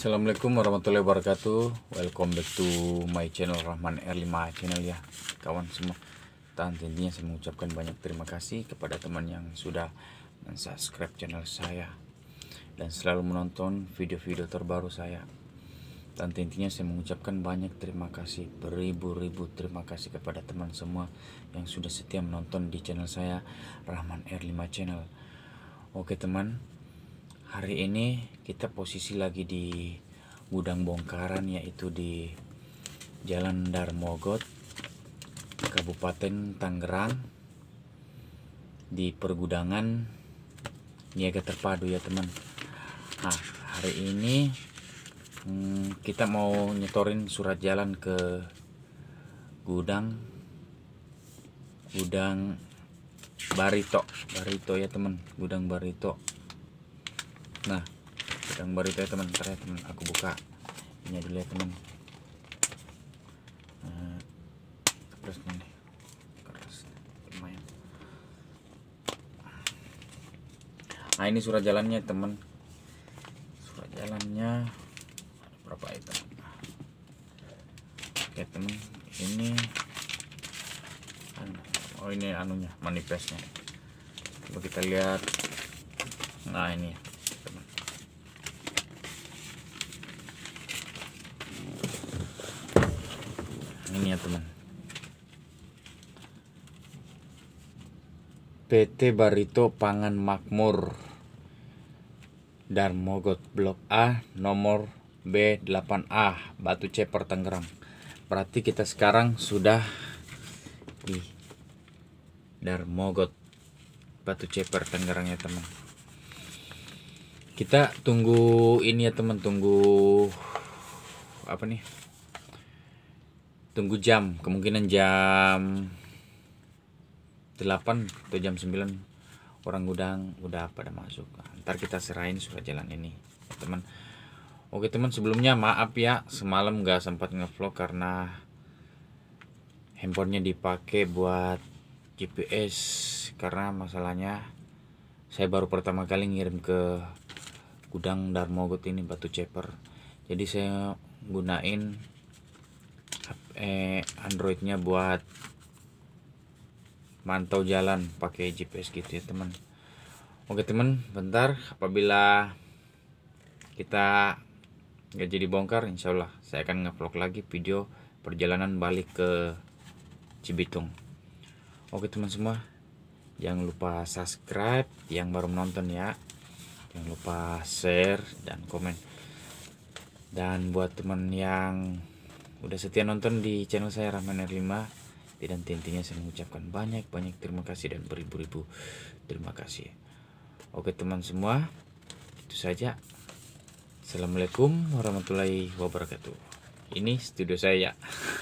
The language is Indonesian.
Assalamualaikum warahmatullahi wabarakatuh Welcome back to my channel Rahman R5 channel ya Kawan semua Tahan tentunya saya mengucapkan banyak terima kasih Kepada teman yang sudah Subscribe channel saya Dan selalu menonton video-video terbaru saya Dan tentunya saya mengucapkan banyak terima kasih Beribu-ribu terima kasih kepada teman semua Yang sudah setia menonton di channel saya Rahman R5 channel Oke teman hari ini kita posisi lagi di gudang bongkaran yaitu di Jalan Darmogot Kabupaten Tangerang di pergudangan niaga terpadu ya teman nah hari ini hmm, kita mau nyetorin surat jalan ke gudang gudang Barito Barito ya teman gudang Barito nah sedang baru ya teman ya teman aku buka ini dulu ya teman nah, terus keras lumayan nah ini surat jalannya teman surat jalannya berapa item oke teman ini anu. oh ini anunya manifestnya coba kita lihat nah ini ini ya teman PT Barito Pangan Makmur dan Mogot Blok A nomor B8A Batu Ceper Tangerang berarti kita sekarang sudah di Darmogot Batu Ceper Tangerang ya teman kita tunggu ini ya teman tunggu apa nih tunggu jam kemungkinan jam 8 atau jam 9 orang gudang udah pada masuk ntar kita serahin surat jalan ini ya, teman oke teman sebelumnya maaf ya semalam gak sempat ngevlog karena handphonenya dipakai buat GPS karena masalahnya saya baru pertama kali ngirim ke gudang Darmogot ini batu ceper jadi saya gunain eh Androidnya buat mantau jalan pakai GPS gitu ya teman oke teman bentar apabila kita nggak jadi bongkar Insya Allah saya akan ngevlog lagi video perjalanan balik ke Cibitung oke teman semua jangan lupa subscribe yang baru menonton ya jangan lupa share dan komen dan buat teman yang udah setia nonton di channel saya Rahman 5 dan tentunya saya mengucapkan banyak-banyak terima kasih dan beribu-ribu terima kasih oke teman semua itu saja Assalamualaikum warahmatullahi wabarakatuh ini studio saya